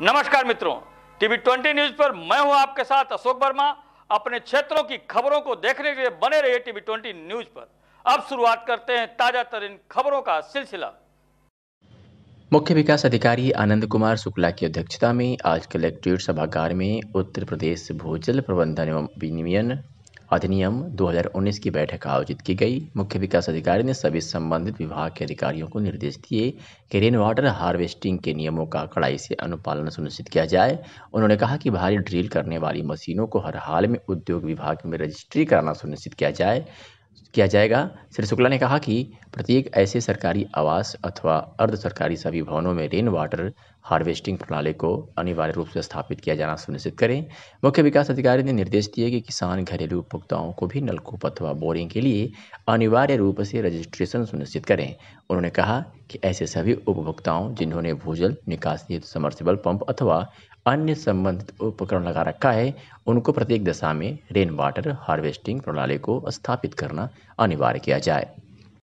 नमस्कार मित्रों TV twenty news पर मैं हूं आपके साथ अशोक वर्मा अपने क्षेत्रों की खबरों को देखने के लिए बने रहिए टीवी ट्वेंटी न्यूज पर अब शुरुआत करते हैं ताजा तरीन खबरों का सिलसिला मुख्य विकास अधिकारी आनंद कुमार शुक्ला की अध्यक्षता में आज कलेक्ट्रेट सभागार में उत्तर प्रदेश भूजल प्रबंधन एवं विनियमन अधिनियम 2019 की बैठक आयोजित की गई मुख्य विकास अधिकारी ने सभी संबंधित विभाग के अधिकारियों को निर्देश दिए कि रेन वाटर हार्वेस्टिंग के नियमों का कड़ाई से अनुपालन सुनिश्चित किया जाए उन्होंने कहा कि भारी ड्रिल करने वाली मशीनों को हर हाल में उद्योग विभाग में रजिस्ट्री कराना सुनिश्चित किया जाए किया जाएगा श्री शुक्ला ने कहा कि प्रत्येक ऐसे सरकारी आवास अथवा अर्ध सरकारी सभी भवनों में रेन वाटर हार्वेस्टिंग प्रणाली को अनिवार्य रूप से स्थापित किया जाना सुनिश्चित करें मुख्य विकास अधिकारी ने निर्देश दिए कि किसान घरेलू उपभोक्ताओं को भी नलकूप अथवा बोरिंग के लिए अनिवार्य रूप से रजिस्ट्रेशन सुनिश्चित करें उन्होंने कहा कि ऐसे सभी उपभोक्ताओं जिन्होंने भूजल निकासी हेतु समर्सिबल पंप अथवा अन्य संबंधित उपकरण लगा रखा है उनको प्रत्येक दशा में रेन वाटर हार्वेस्टिंग प्रणाली को स्थापित करना अनिवार्य किया जाए